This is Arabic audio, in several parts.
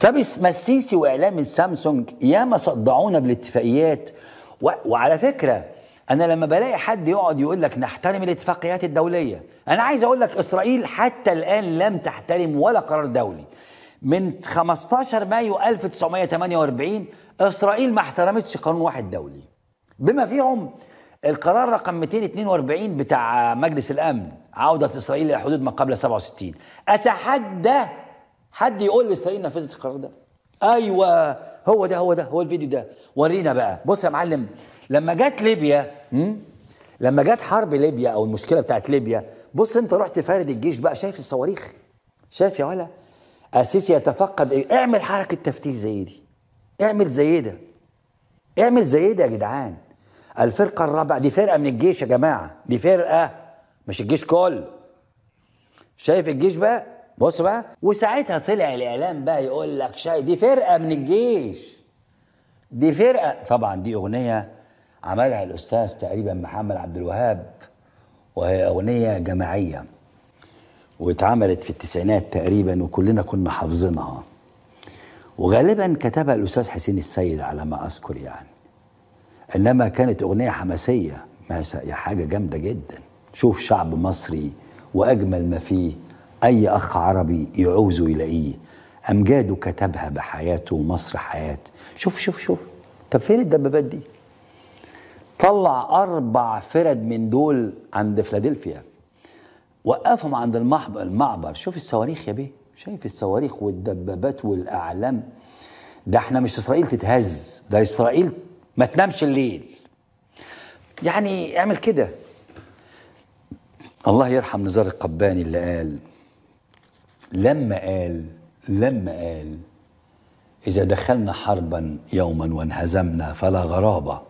طب ما السيسي واعلام السامسونج ياما صدعونا بالاتفاقيات و... وعلى فكره انا لما بلاقي حد يقعد يقول لك نحترم الاتفاقيات الدوليه انا عايز اقول لك اسرائيل حتى الان لم تحترم ولا قرار دولي من 15 مايو 1948 اسرائيل ما احترمتش قانون واحد دولي بما فيهم القرار رقم 242 بتاع مجلس الامن عوده اسرائيل الى حدود ما قبل 67 اتحدى حد يقول لي اسرائيل نفذت القرار ده ايوه هو ده هو ده هو الفيديو ده ورينا بقى بص يا معلم لما جت ليبيا لما جت حرب ليبيا او المشكله بتاعت ليبيا بص انت رحت فارد الجيش بقى شايف الصواريخ شايف يا ولا السيسي يتفقد ايه اعمل حركه تفتيش زي دي اعمل زي ده اعمل زي ده يا جدعان الفرقه الرابعه دي فرقه من الجيش يا جماعه دي فرقه مش الجيش كل شايف الجيش بقى بص بقى وساعتها طلع الاعلام بقى يقول لك شاي دي فرقه من الجيش دي فرقه طبعا دي اغنيه عملها الاستاذ تقريبا محمد عبد الوهاب وهي اغنيه جماعيه واتعملت في التسعينات تقريبا وكلنا كنا حافظينها وغالبا كتبها الاستاذ حسين السيد على ما اذكر يعني انما كانت اغنيه حماسيه ما حاجه جامده جدا شوف شعب مصري واجمل ما فيه أي أخ عربي يعوز يلاقيه أمجاده كتبها بحياته ومصر حياة شوف شوف شوف طب فين الدبابات دي؟ طلع أربع فرد من دول عند فلادلفيا وقفهم عند المعبر شوف الصواريخ يا بيه شايف الصواريخ والدبابات والأعلام ده احنا مش إسرائيل تتهز ده إسرائيل ما تنامش الليل يعني اعمل كده الله يرحم نزار القباني اللي قال لما قال لما قال إذا دخلنا حربا يوما وانهزمنا فلا غرابة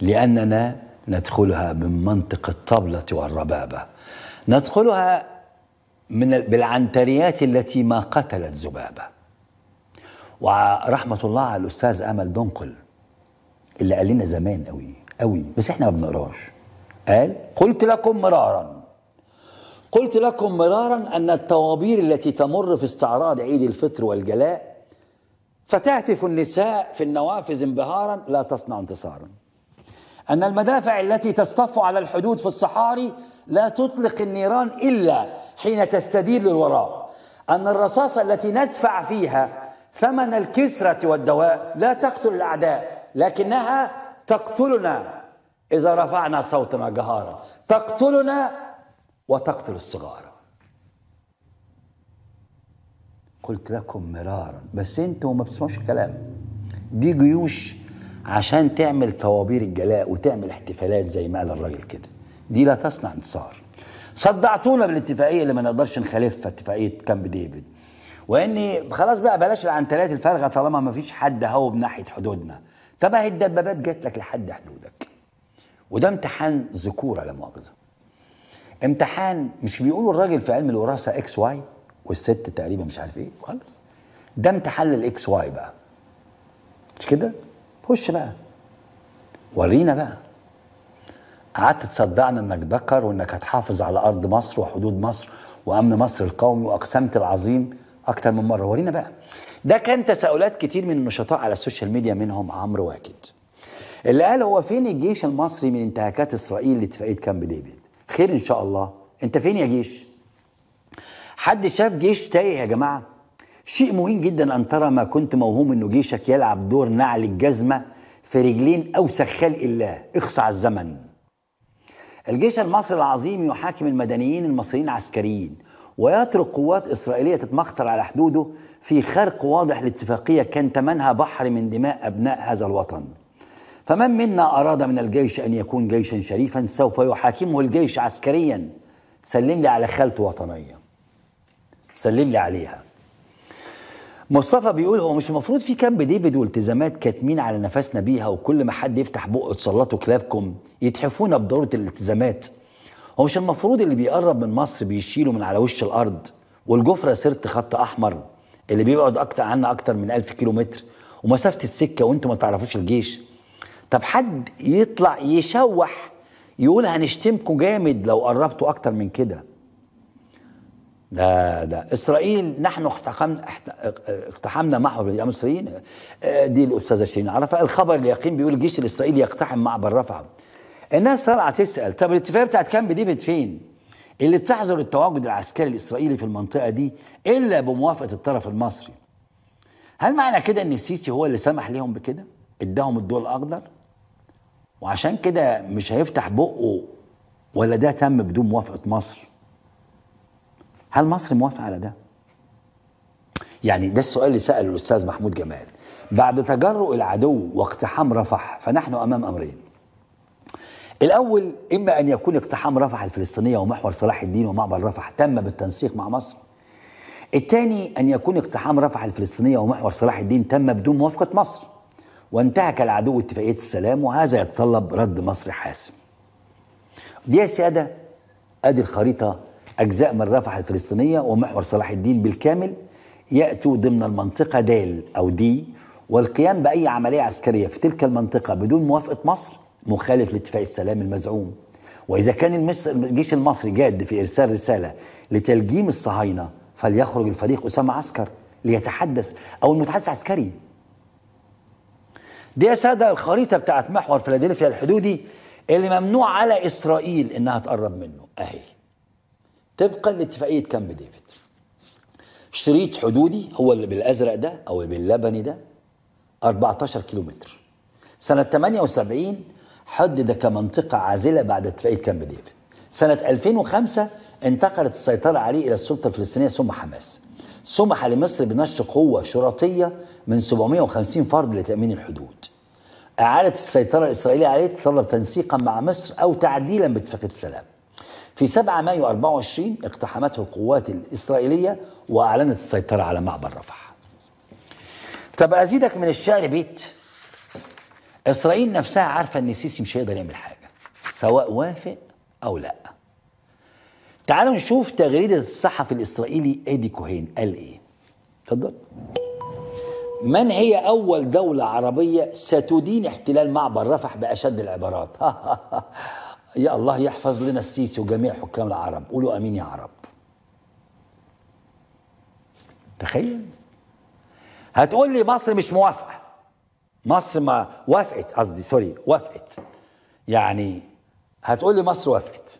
لأننا ندخلها من منطق الطبلة والربابة ندخلها من بالعنتريات التي ما قتلت ذبابة ورحمة الله على الأستاذ أمل دنقل اللي قال لنا زمان قوي قوي بس احنا ما بنقراش قال قلت لكم مرارا قلت لكم مرارا أن الطوابير التي تمر في استعراض عيد الفطر والجلاء فتهتف النساء في النوافذ انبهارا لا تصنع انتصارا أن المدافع التي تصطف على الحدود في الصحاري لا تطلق النيران إلا حين تستدير للوراء أن الرصاصة التي ندفع فيها ثمن الكسرة والدواء لا تقتل الأعداء لكنها تقتلنا إذا رفعنا صوتنا جهارا تقتلنا وتقتل الصغار قلت لكم مرارا بس انتوا ما بتسمعوش الكلام دي جيوش عشان تعمل طوابير الجلاء وتعمل احتفالات زي ما قال الراجل كده دي لا تصنع انتصار صدعتونا بالاتفاقيه اللي ما نقدرش نخالفها اتفاقيه كامب ديفيد واني خلاص بقى بلاش العنتلات الفارغه طالما ما فيش حد هو ناحيه حدودنا طب اهي الدبابات جات لك لحد حدودك وده امتحان ذكوره لا مؤاخذه امتحان مش بيقولوا الراجل في علم الوراثه اكس واي والست تقريبا مش عارف ايه خالص ده امتحان للاكس واي بقى مش كده خش بقى ورينا بقى قعدت تصدقنا انك ذكر وانك هتحافظ على ارض مصر وحدود مصر وامن مصر القومي واقسمت العظيم اكتر من مره ورينا بقى ده كان تساؤلات كتير من النشطاء على السوشيال ميديا منهم عمرو واكد اللي قال هو فين الجيش المصري من انتهاكات اسرائيل لاتفاقيه كامب ديفيد خير ان شاء الله انت فين يا جيش حد شاف جيش تايه يا جماعه شيء مهم جدا ان ترى ما كنت موهوم انه جيشك يلعب دور نعل الجزمه في رجلين اوسخ خلق الله اخصع الزمن الجيش المصري العظيم يحاكم المدنيين المصريين عسكريين ويترك قوات إسرائيلية تتمخطر على حدوده في خرق واضح لاتفاقية كان ثمنها بحر من دماء أبناء هذا الوطن فمن منا أراد من الجيش أن يكون جيشا شريفا سوف يحاكمه الجيش عسكريا سلم لي على خالته وطنية سلم لي عليها مصطفى بيقول هو مش المفروض في كامب ديفيد والتزامات كاتمين على نفسنا بيها وكل ما حد يفتح بقه تسلطوا كلابكم يتحفونا بدورة الالتزامات هو مش المفروض اللي بيقرب من مصر بيشيله من على وش الأرض والجفرة سرت خط أحمر اللي بيبعد أكتر عنا أكتر من ألف كيلو متر ومسافة السكة وأنتم ما تعرفوش الجيش طب حد يطلع يشوح يقول هنشتمكم جامد لو قربتوا اكتر من كده ده ده اسرائيل نحن اقتحمنا اقتحمنا معبر المصريين دي الاستاذه شيرين عرفه الخبر اليقين بيقول الجيش الاسرائيلي يقتحم معبر رفعه الناس طالعه تسال طب الاتفاقيه بتاعت كامب ديفيد فين؟ اللي بتحظر التواجد العسكري الاسرائيلي في المنطقه دي الا بموافقه الطرف المصري. هل معنى كده ان السيسي هو اللي سمح ليهم بكده؟ اداهم الدول الاخضر؟ وعشان كده مش هيفتح بقه ولا ده تم بدون موافقة مصر هل مصر موافقة على ده؟ يعني ده السؤال اللي سأله الأستاذ محمود جمال بعد تجرؤ العدو واقتحام رفح فنحن أمام أمرين الأول إما أن يكون اقتحام رفح الفلسطينية ومحور صلاح الدين ومعبر رفح تم بالتنسيق مع مصر الثاني أن يكون اقتحام رفح الفلسطينية ومحور صلاح الدين تم بدون موافقة مصر وانتهك العدو اتفاقية السلام وهذا يتطلب رد مصر حاسم دي يا سياده أدي الخريطة أجزاء من رفح الفلسطينية ومحور صلاح الدين بالكامل يأتوا ضمن المنطقة دال أو دي والقيام بأي عملية عسكرية في تلك المنطقة بدون موافقة مصر مخالف لاتفاق السلام المزعوم وإذا كان الجيش المصري جاد في إرسال رسالة لتلجيم الصهاينة فليخرج الفريق أسامة عسكر ليتحدث أو المتحدث عسكري دي يا ساده الخريطه بتاعت محور فيلادلفيا الحدودي اللي ممنوع على اسرائيل انها تقرب منه اهي طبقا لاتفاقيه كامب ديفيد شريط حدودي هو اللي بالازرق ده او اللي باللبني ده 14 كيلومتر سنه 78 حدد كمنطقه عازله بعد اتفاقيه كامب ديفيد سنه 2005 انتقلت السيطره عليه الى السلطه الفلسطينيه ثم حماس سمح لمصر بنشر قوة شرطية من 750 فرد لتأمين الحدود إعادة السيطرة الإسرائيلية عليه تتطلب تنسيقا مع مصر أو تعديلا باتفاق السلام في 7 مايو 24 اقتحمته القوات الإسرائيلية وأعلنت السيطرة على معبر رفح طب أزيدك من الشعر بيت إسرائيل نفسها عارفة أن السيسي مش هيقدر يعمل حاجة سواء وافق أو لأ تعالوا نشوف تغريدة الصحفي الإسرائيلي إيدي كوهين قال إيه اتفضل من هي أول دولة عربية ستدين احتلال معبر رفح بأشد العبارات يا الله يحفظ لنا السيسي وجميع حكام العرب قولوا أمين يا عرب تخيل هتقول لي مصر مش موافقة مصر ما وافقت قصدي سوري وافقت يعني هتقول لي مصر وافقت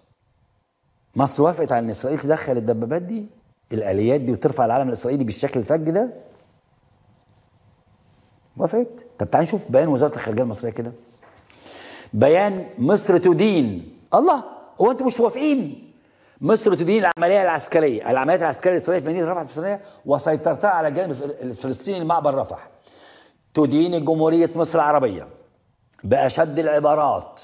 مصر وافقت على ان اسرائيل تدخل الدبابات دي الاليات دي وترفع العلم الاسرائيلي بالشكل الفج ده وافقت طب تعالى نشوف بيان وزاره الخارجيه المصريه كده بيان مصر تدين الله هو انتوا مش موافقين مصر تدين العمليه العسكريه العمليات العسكريه الاسرائيليه في مدينه رفح الفلسطينيه وسيطرتها على الجانب الفلسطيني المعبر رفح تدين جمهوريه مصر العربيه باشد العبارات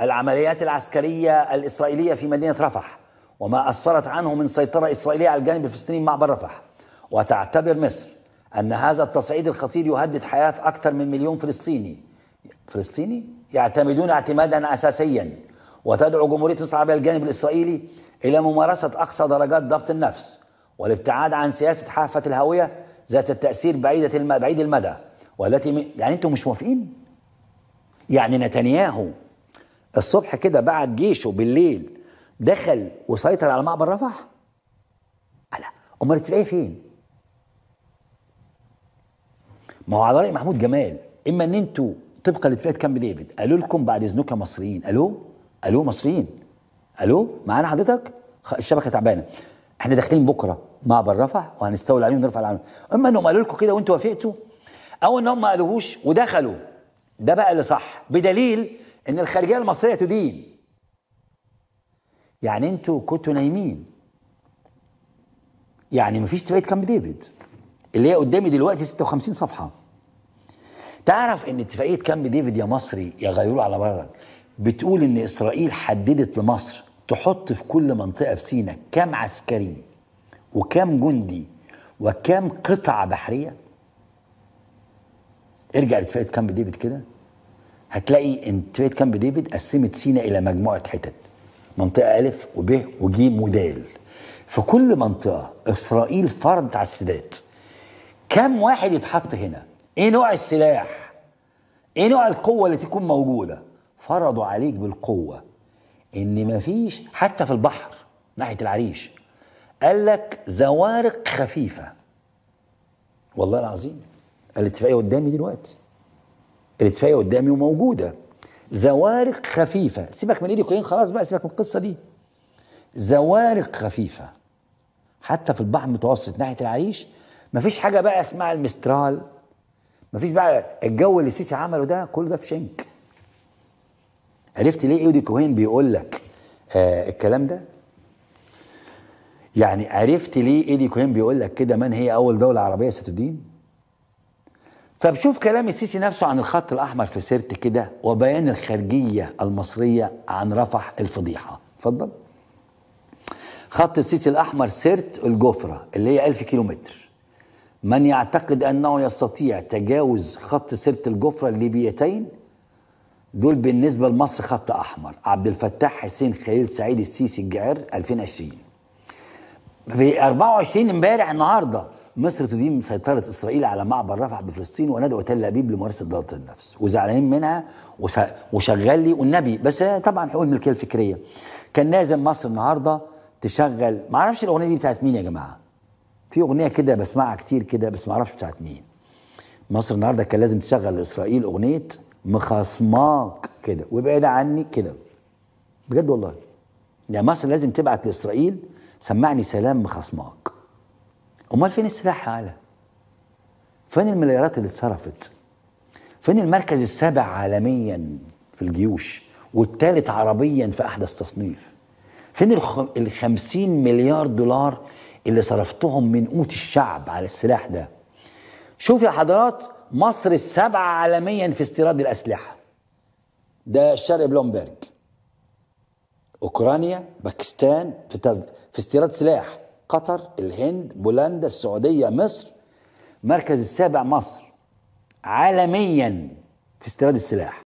العمليات العسكريه الاسرائيليه في مدينه رفح وما أسفرت عنه من سيطرة إسرائيلية على الجانب الفلسطيني مع رفح وتعتبر مصر أن هذا التصعيد الخطير يهدد حياة أكثر من مليون فلسطيني فلسطيني يعتمدون اعتمادا أساسيا وتدعو جمهورية مصر العربية الجانب الإسرائيلي إلى ممارسة أقصى درجات ضبط النفس والابتعاد عن سياسة حافة الهوية ذات التأثير بعيدة الم... بعيد المدى والتي م... يعني أنتم مش موافقين؟ يعني نتنياهو الصبح كده بعت جيشه بالليل دخل وسيطر على معبر رفح لا امال اتفاقيه فين ما هو على راي محمود جمال اما ان انتوا طبقا لاتفاقيه كامب ديفيد قالوا لكم بعد اذنكم يا مصريين الو الو مصريين الو معانا حضرتك الشبكه تعبانه احنا داخلين بكره معبر رفح وهنستولى عليه ونرفع العلم اما انهم قالوا لكم كده وانتوا وافقتوا او ان هم ما قالوهوش ودخلوا ده بقى اللي صح بدليل ان الخارجيه المصريه تدين يعني انتوا كنتوا نايمين يعني مفيش تفايد كامب ديفيد اللي هي قدامي دلوقتي 56 صفحه تعرف ان اتفاقيه كامب ديفيد يا مصري يا غيروا على بلدك بتقول ان اسرائيل حددت لمصر تحط في كل منطقه في سيناء كام عسكري وكام جندي وكام قطعه بحريه ارجع لاتفاقيه كامب ديفيد كده هتلاقي ان اتفاقيه كامب ديفيد قسمت سيناء الى مجموعه حتت منطقه الف وب وجيم ودال في كل منطقه اسرائيل فرضت على السادات كم واحد يتحط هنا ايه نوع السلاح ايه نوع القوه اللي تكون موجوده فرضوا عليك بالقوه ان مفيش حتى في البحر ناحيه العريش قال لك زوارق خفيفه والله العظيم الاتفاقيه قدامي دلوقتي الاتفاقيه قدامي وموجوده زوارق خفيفه سيبك من ايدي كوين خلاص بقى سيبك من القصه دي زوارق خفيفه حتى في البحر المتوسط ناحيه العريش مفيش حاجه بقى اسمها المسترال مفيش بقى الجو اللي السيسي عمله ده كله ده في شنك عرفت ليه ايودي كوهين بيقول لك آه الكلام ده يعني عرفت ليه ايدي كوهين بيقول لك كده من هي اول دوله عربيه ستدين طب شوف كلام السيسي نفسه عن الخط الاحمر في سيرت كده وبيان الخارجيه المصريه عن رفح الفضيحه اتفضل خط السيسي الاحمر سيرت الجفره اللي هي 1000 كيلومتر من يعتقد انه يستطيع تجاوز خط سيرت الجفره الليبيتين دول بالنسبه لمصر خط احمر عبد الفتاح حسين خليل سعيد السيسي الجعير 2020 في 24 امبارح النهارده مصر تدين سيطرة إسرائيل على معبر رفح بفلسطين وندعو تل أبيب لممارسة ضغط النفس وزعلانين منها وشغل لي والنبي بس طبعا حقوق الملكية الفكرية كان لازم مصر النهاردة تشغل ما الأغنية دي بتاعت مين يا جماعة في أغنية كده بسمعها كتير كده بس ما بتاعت مين مصر النهاردة كان لازم تشغل لإسرائيل أغنية مخصماك كده وابعد عني كده بجد والله يعني مصر لازم تبعت لإسرائيل سمعني سلام مخصماك امال فين السلاح هذا؟ فين المليارات اللي اتصرفت؟ فين المركز السابع عالميا في الجيوش والثالث عربيا في احدث تصنيف؟ فين ال 50 مليار دولار اللي صرفتهم من قوت الشعب على السلاح ده؟ شوف يا حضرات مصر السابعة عالميا في استيراد الأسلحة ده شرق بلومبرج أوكرانيا باكستان في, تز... في استيراد سلاح قطر الهند بولندا السعودية مصر مركز السابع مصر عالميا في استيراد السلاح